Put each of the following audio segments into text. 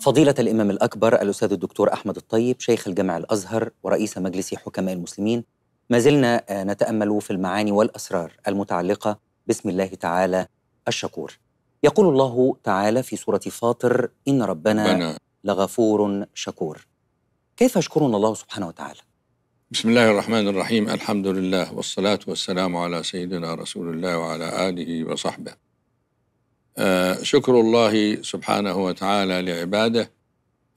فضيلة الإمام الأكبر الأستاذ الدكتور أحمد الطيب شيخ الجامع الأزهر ورئيس مجلس حكماء المسلمين ما زلنا آه، نتأمل في المعاني والأسرار المتعلقة باسم الله تعالى الشكور يقول الله تعالى في سورة فاطر إن ربنا لغفور شكور كيف يشكرنا الله سبحانه وتعالى؟ بسم الله الرحمن الرحيم الحمد لله والصلاة والسلام على سيدنا رسول الله وعلى آله وصحبه آه، شكر الله سبحانه وتعالى لعباده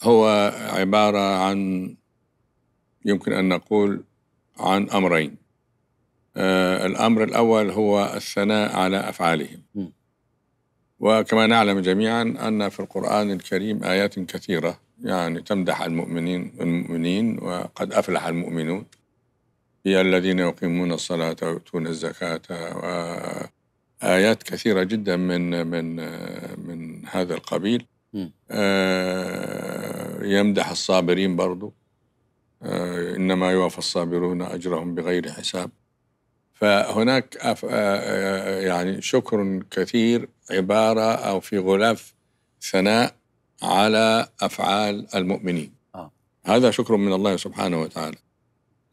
هو عبارة عن يمكن أن نقول عن أمرين آه، الأمر الأول هو الثناء على أفعالهم وكما نعلم جميعا أن في القرآن الكريم آيات كثيرة يعني تمدح المؤمنين المؤمنين وقد أفلح المؤمنون هي الذين يقيمون الصلاة ويؤتون الزكاة و آيات كثيرة جدا من من من هذا القبيل آه، يمدح الصابرين برضو آه، إنما يوفى الصابرون أجرهم بغير حساب فهناك آه، يعني شكر كثير عبارة أو في غلاف ثناء على أفعال المؤمنين آه. هذا شكر من الله سبحانه وتعالى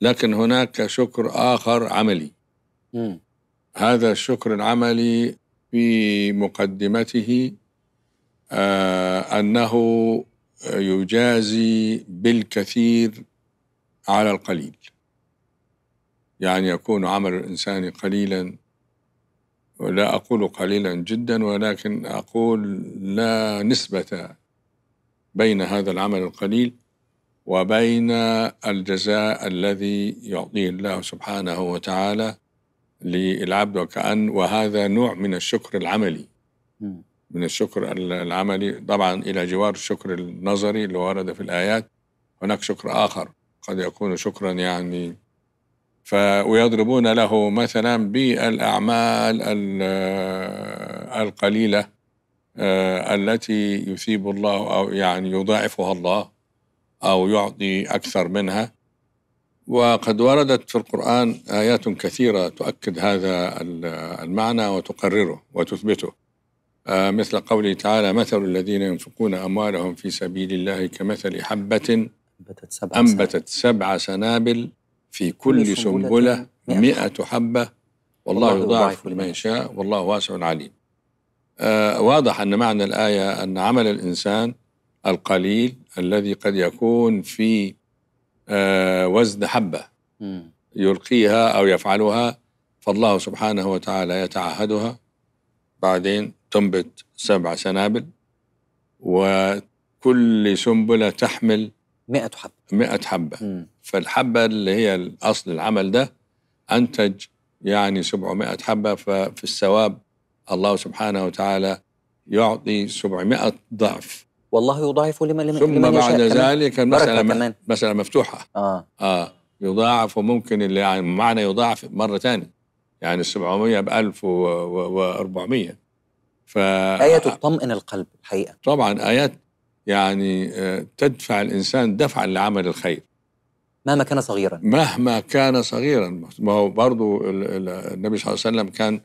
لكن هناك شكر آخر عملي هذا الشكر العملي في مقدمته آه، أنه يجازي بالكثير على القليل يعني يكون عمل الإنسان قليلا ولا أقول قليلا جدا ولكن أقول لا نسبة بين هذا العمل القليل وبين الجزاء الذي يعطيه الله سبحانه وتعالى للعبد وكأن وهذا نوع من الشكر العملي من الشكر العملي طبعا إلى جوار الشكر النظري اللي ورد في الآيات هناك شكر آخر قد يكون شكرا يعني ف ويضربون له مثلا بالأعمال القليلة آه، التي يثيب الله أو يعني يضاعفها الله أو يعطي أكثر منها وقد وردت في القرآن آيات كثيرة تؤكد هذا المعنى وتقرره وتثبته آه، مثل قوله تعالى مثل الذين ينفقون أموالهم في سبيل الله كمثل حبة أنبتت سبع, أنبتت سبع سنابل في كل سنبلة مئة حبة والله يضاعف لمن يشاء والله واسع عليم آه، واضح أن معنى الآية أن عمل الإنسان القليل الذي قد يكون في آه، وزن حبة يلقيها أو يفعلها فالله سبحانه وتعالى يتعهدها بعدين تنبت سبع سنابل وكل سنبلة تحمل مئة حبة مئة حبة مم. فالحبة اللي هي أصل العمل ده أنتج يعني 700 حبة ففي الثواب الله سبحانه وتعالى يعطي 700 ضعف والله يضاعف لمن لمن ثم لمن بعد ذلك المسألة مسألة مفتوحة آه. آه يضاعف وممكن اللي يعني معنى يضاعف مرة ثانية يعني ال 700 ب 1400 ف آية تطمئن القلب الحقيقة طبعا آيات يعني آه، تدفع الإنسان دفعا لعمل الخير مهما كان صغيرا مهما كان صغيرا ما هو برضه النبي صلى الله عليه وسلم كان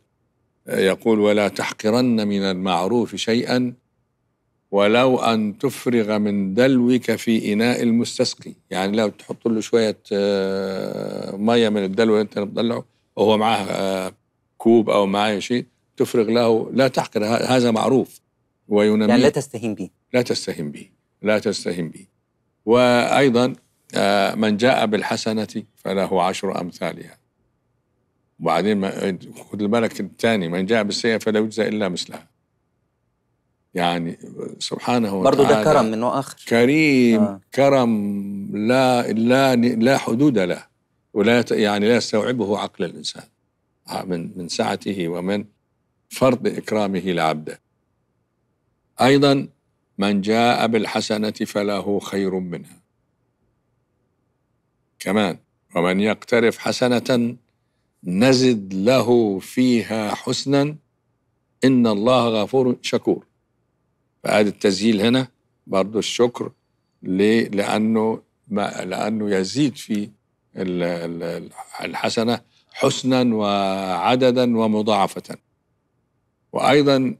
يقول ولا تحقرن من المعروف شيئا ولو أن تفرغ من دلوك في إناء المستسقي يعني لو تحط له شوية آه، مية من الدلو اللي أنت مطلعه وهو معاه آه، كوب أو معاه شيء تفرغ له لا تحقر هذا معروف وينمي يعني لا تستهين به لا تستهين به لا تستهين به وأيضا آه، من جاء بالحسنة فله عشر أمثالها وبعدين خذ بالك الثاني من جاء بالسيئة فلا يجزى إلا مثلها يعني سبحانه وتعالى برضه ده كرم من آخر كريم آه. كرم لا لا لا حدود له ولا يعني لا يستوعبه عقل الإنسان آه، من من سعته ومن فرض إكرامه لعبده أيضا من جاء بالحسنة فله خير منها كمان ومن يقترف حسنة نزد له فيها حسنا إن الله غفور شكور فهذا تسجيل هنا برضو الشكر ليه؟ لأنه ما لأنه يزيد في الحسنة حسنا وعددا ومضاعفة وأيضا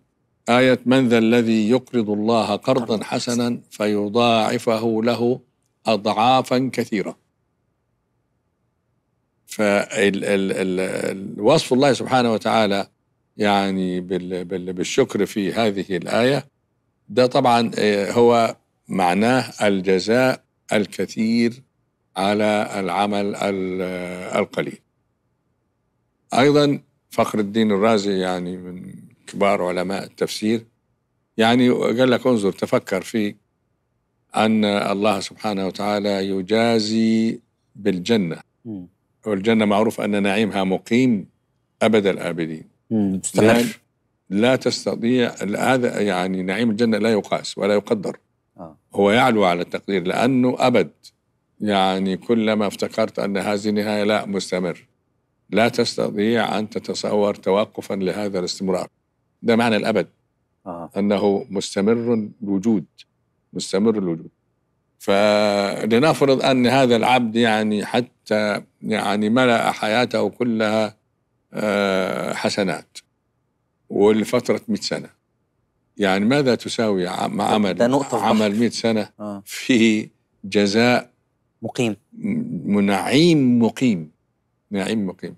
آية من ذا الذي يقرض الله قرضا حسنا فيضاعفه له أضعافا كثيرة فالوصف الله سبحانه وتعالى يعني بالشكر في هذه الآية ده طبعا آه، هو معناه الجزاء الكثير على العمل آه، القليل أيضا فخر الدين الرازي يعني من كبار علماء التفسير يعني قال لك انظر تفكر في أن الله سبحانه وتعالى يجازي بالجنة والجنة معروف أن نعيمها مقيم أبد الآبدين مستمر لا تستطيع هذا يعني نعيم الجنة لا يقاس ولا يقدر آه. هو يعلو على التقدير لأنه أبد يعني كلما افتكرت أن هذه النهاية لا مستمر لا تستطيع أن تتصور توقفا لهذا الاستمرار ده معنى الأبد آه. أنه مستمر الوجود مستمر الوجود فلنفرض أن هذا العبد يعني حتى يعني ملأ حياته كلها آه، حسنات ولفتره 100 سنه يعني ماذا تساوي مع عمل ده نقطة عمل 100 سنه آه. في جزاء مقيم نعيم مقيم نعيم مقيم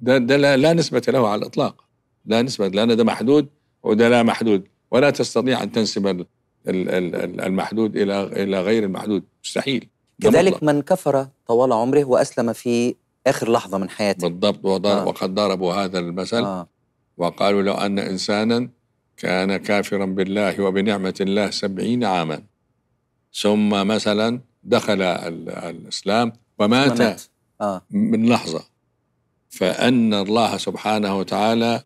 ده ده لا, لا نسبه له على الاطلاق لا نسبه لان ده محدود وده لا محدود ولا تستطيع ان تنسب المحدود الى الى غير المحدود مستحيل كذلك من كفر طوال عمره واسلم في اخر لحظه من حياته بالضبط آه. وقد ضربوا هذا المثل آه. وقالوا لو أن إنسانا كان كافرا بالله وبنعمة الله سبعين عاما ثم مثلا دخل الإسلام ومات, آه. من لحظة فأن الله سبحانه وتعالى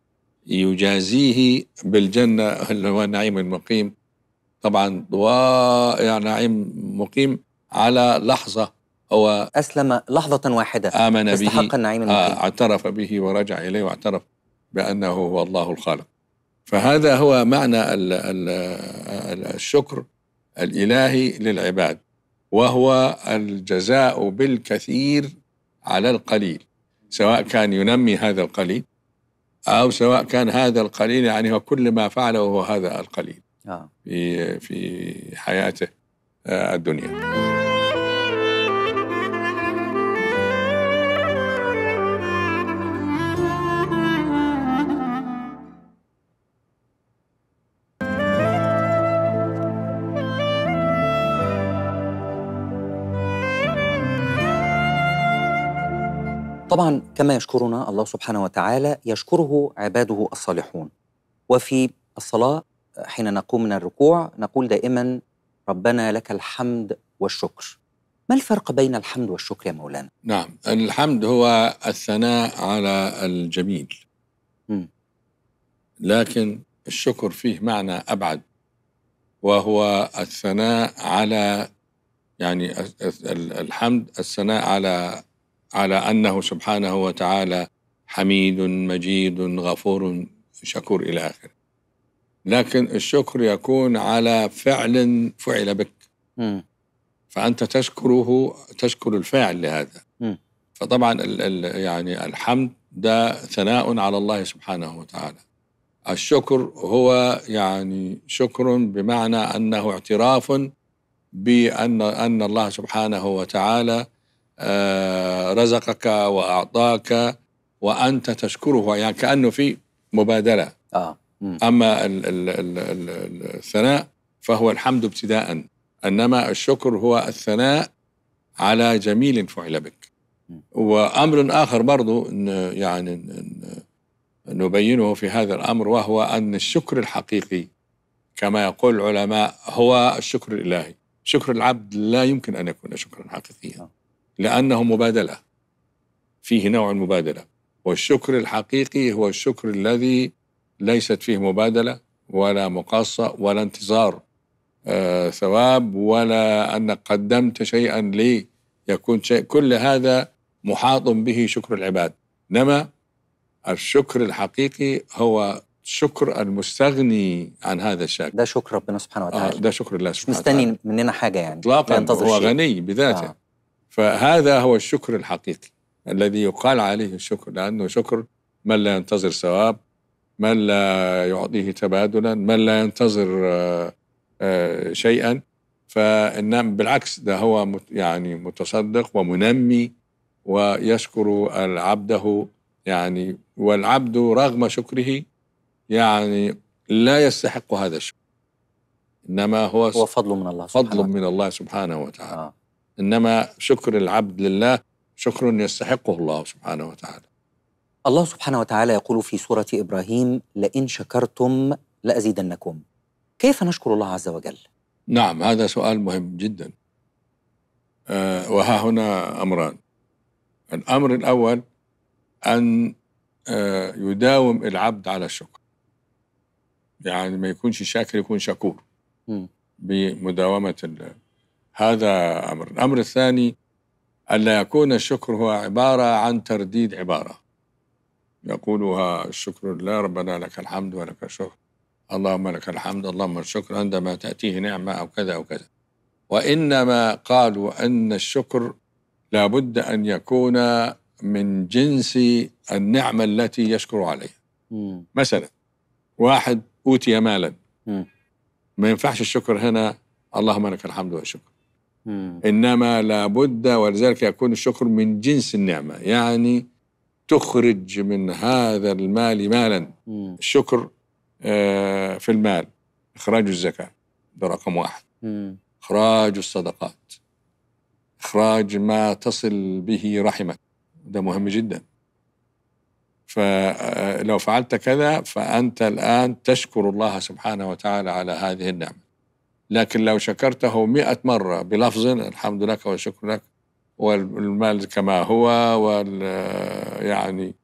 يجازيه بالجنة اللي هو النعيم المقيم طبعا ضواء نعيم مقيم على لحظة هو أسلم لحظة واحدة آمن به استحق النعيم المقيم آه اعترف به ورجع إليه واعترف بأنه هو الله الخالق فهذا هو معنى الشكر الإلهي للعباد وهو الجزاء بالكثير على القليل سواء كان ينمي هذا القليل أو سواء كان هذا القليل يعني هو كل ما فعله هو هذا القليل آه. في في حياته آه، الدنيا طبعا كما يشكرنا الله سبحانه وتعالى يشكره عباده الصالحون وفي الصلاه حين نقوم من الركوع نقول دائما ربنا لك الحمد والشكر ما الفرق بين الحمد والشكر يا مولانا؟ نعم الحمد هو الثناء على الجميل م. لكن الشكر فيه معنى أبعد وهو الثناء على يعني الحمد الثناء على على انه سبحانه وتعالى حميد مجيد غفور شكور الى اخره. لكن الشكر يكون على فعل فعل بك. م. فانت تشكره تشكر الفاعل لهذا. م. فطبعا يعني الحمد ده ثناء على الله سبحانه وتعالى. الشكر هو يعني شكر بمعنى انه اعتراف بان ان الله سبحانه وتعالى آه، رزقك واعطاك وانت تشكره يعني كانه في مبادله آه. اما الـ الـ الـ الـ الثناء فهو الحمد ابتداء انما الشكر هو الثناء على جميل فعل بك وامر اخر برضو يعني نبينه في هذا الامر وهو ان الشكر الحقيقي كما يقول العلماء هو الشكر الالهي شكر العبد لا يمكن ان يكون شكرا حقيقيا آه. لأنه مبادلة فيه نوع المبادلة والشكر الحقيقي هو الشكر الذي ليست فيه مبادلة ولا مقاصة ولا انتظار آه ثواب ولا أنك قدمت شيئا لي يكون شيء كل هذا محاط به شكر العباد انما الشكر الحقيقي هو شكر المستغني عن هذا الشكر ده شكر ربنا سبحانه وتعالى آه ده شكر الله سبحانه مستني مستنين مننا حاجه يعني اطلاقا هو غني بذاته آه. فهذا هو الشكر الحقيقي الذي يقال عليه الشكر لأنه شكر من لا ينتظر ثواب من لا يعطيه تبادلا من لا ينتظر آه، آه، شيئا فإنما بالعكس ده هو يعني متصدق ومنمي ويشكر عبده يعني والعبد رغم شكره يعني لا يستحق هذا الشكر إنما هو هو فضل من الله فضل من الله سبحانه وتعالى آه. انما شكر العبد لله شكر يستحقه الله سبحانه وتعالى الله سبحانه وتعالى يقول في سوره ابراهيم لئن شكرتم لازيدنكم كيف نشكر الله عز وجل نعم هذا سؤال مهم جدا أه وها هنا امران الامر الاول ان أه يداوم العبد على الشكر يعني ما يكونش شاكر يكون شكور م. بمداومه هذا أمر الأمر الثاني ألا يكون الشكر هو عبارة عن ترديد عبارة يقولها الشكر لله ربنا لك الحمد ولك الشكر اللهم لك الحمد اللهم الشكر عندما تأتيه نعمة أو كذا أو كذا وإنما قالوا أن الشكر لابد أن يكون من جنس النعمة التي يشكر عليها مثلا واحد أوتي مالا ما ينفعش الشكر هنا اللهم لك الحمد والشكر مم. إنما لابد ولذلك يكون الشكر من جنس النعمة يعني تخرج من هذا المال مالا مم. الشكر آه، في المال إخراج الزكاة ده رقم واحد مم. إخراج الصدقات إخراج ما تصل به رحمك ده مهم جدا فلو آه، فعلت كذا فأنت الآن تشكر الله سبحانه وتعالى على هذه النعمة لكن لو شكرته مئة مرة بلفظ الحمد لك والشكر لك والمال كما هو وال يعني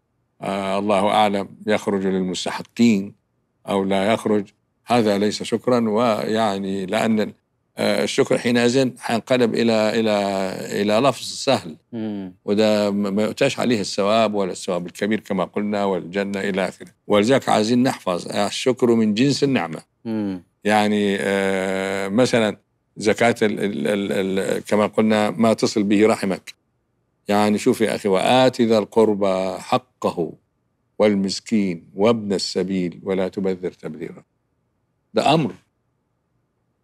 آه الله أعلم يخرج للمستحقين أو لا يخرج هذا ليس شكرا ويعني لأن آه، الشكر حينئذ حينقلب الى الى الى لفظ سهل وده ما يؤتاش عليه الثواب ولا الثواب الكبير كما قلنا والجنه الى اخره ولذلك عايزين نحفظ الشكر من جنس النعمه يعني آه، مثلا زكاة ال ال الـ كما قلنا ما تصل به رحمك يعني شوف يا أخي وآت ذا القربى حقه والمسكين وابن السبيل ولا تبذر تبذيرا ده أمر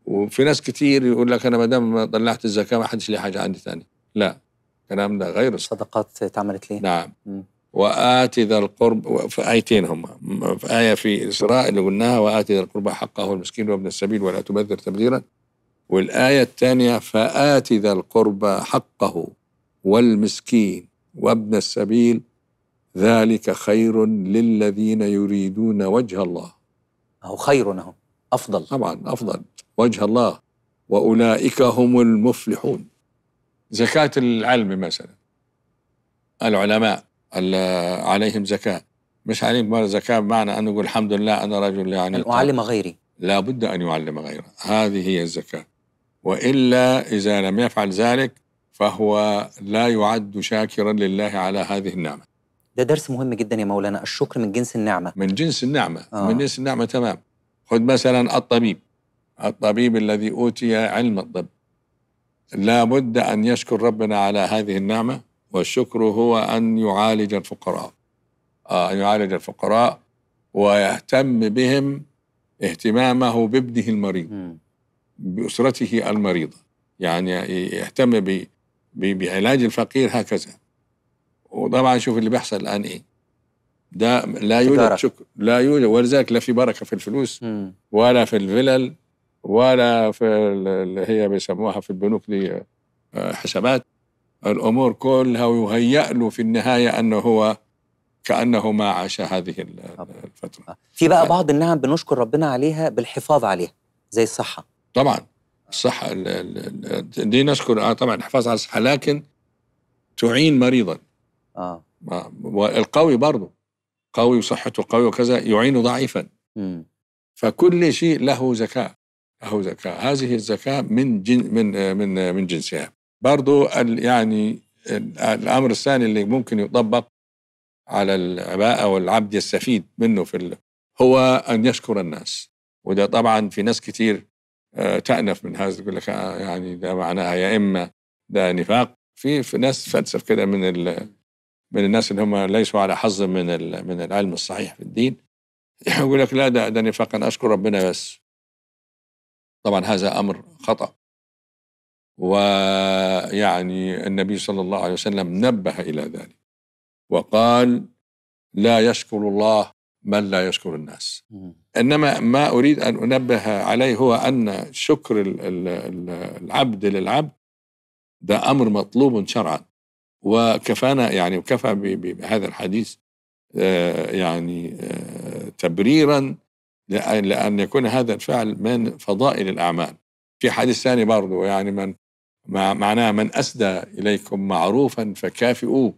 وفي ناس كتير يقول لك أنا ما دام طلعت الزكاة ما حدش لي حاجة عندي ثانية لا الكلام ده غير الصدقات اتعملت ليه؟ نعم م. وآت ذا القرب في آيتين هما في آية في إسراء اللي قلناها وآت ذا القربى حقه المسكين وابن السبيل ولا تبذر تبذيرا والآية الثانية فآت ذا القربى حقه والمسكين وابن السبيل ذلك خير للذين يريدون وجه الله أو خير لهم أفضل طبعا أفضل وجه الله وأولئك هم المفلحون زكاة العلم مثلا العلماء عليهم زكاة مش عليهم زكاة بمعنى أن نقول الحمد لله أنا رجل يعني أن أعلم غيري لا بد أن يعلم غيره هذه هي الزكاة وإلا إذا لم يفعل ذلك فهو لا يعد شاكرا لله على هذه النعمة ده درس مهم جدا يا مولانا الشكر من جنس النعمة من جنس النعمة آه. من جنس النعمة تمام خذ مثلا الطبيب الطبيب الذي أوتي علم الطب لا بد أن يشكر ربنا على هذه النعمة والشكر هو أن يعالج الفقراء آه، أن يعالج الفقراء ويهتم بهم اهتمامه بابنه المريض بأسرته المريضة يعني يهتم بعلاج الفقير هكذا وطبعا شوف اللي بيحصل الآن إيه ده لا يوجد شكر لا يوجد ولذلك لا في بركة في الفلوس م. ولا في الفلل ولا في اللي هي بيسموها في البنوك دي آه، حسابات الأمور كلها ويهيأ له في النهاية أنه هو كأنه ما عاش هذه الفترة في بقى بعض النعم بنشكر ربنا عليها بالحفاظ عليها زي الصحة طبعا الصحة دي نشكر آه، طبعا الحفاظ على الصحة لكن تعين مريضا اه والقوي برضه قوي وصحته قوي وكذا يعين ضعيفا م. فكل شيء له زكاة له زكاة هذه الزكاة من جن من آه، من آه، من جنسها برضو يعني الامر الثاني اللي ممكن يطبق على العباءه والعبد يستفيد منه في هو ان يشكر الناس وده طبعا في ناس كتير آه، تأنف من هذا يقول لك آه، يعني ده معناها يا اما ده نفاق في في ناس فلسف كده من من الناس اللي هم ليسوا على حظ من من العلم الصحيح في الدين يقول لك لا ده ده نفاق انا اشكر ربنا بس طبعا هذا امر خطا ويعني النبي صلى الله عليه وسلم نبه إلى ذلك وقال لا يشكر الله من لا يشكر الناس إنما ما أريد أن أنبه عليه هو أن شكر العبد للعبد ده أمر مطلوب شرعا وكفانا يعني وكفى بهذا الحديث آه، يعني آه، تبريرا لأن يكون هذا الفعل من فضائل الأعمال في حديث ثاني برضه يعني من معناها من أسدى إليكم معروفا فكافئوه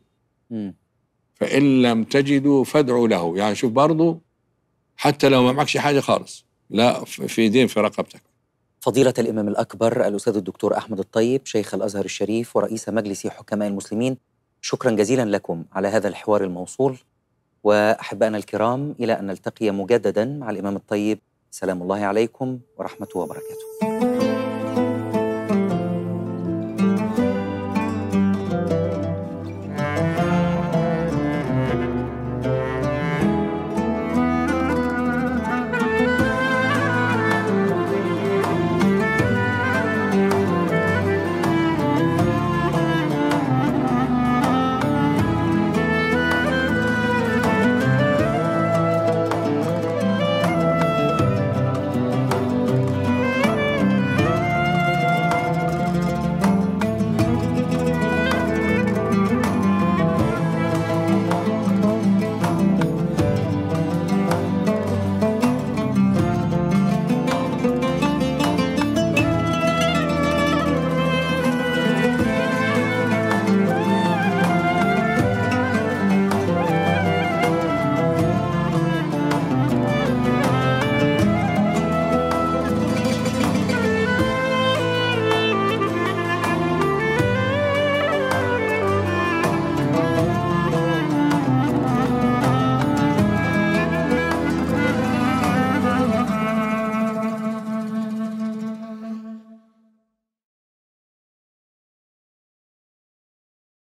فإن لم تجدوا فادعوا له يعني شوف برضه حتى لو ما معكش حاجة خالص لا في دين في رقبتك فضيلة الإمام الأكبر الأستاذ الدكتور أحمد الطيب شيخ الأزهر الشريف ورئيس مجلس حكماء المسلمين شكرا جزيلا لكم على هذا الحوار الموصول وأحبائنا الكرام إلى أن نلتقي مجددا مع الإمام الطيب سلام الله عليكم ورحمة وبركاته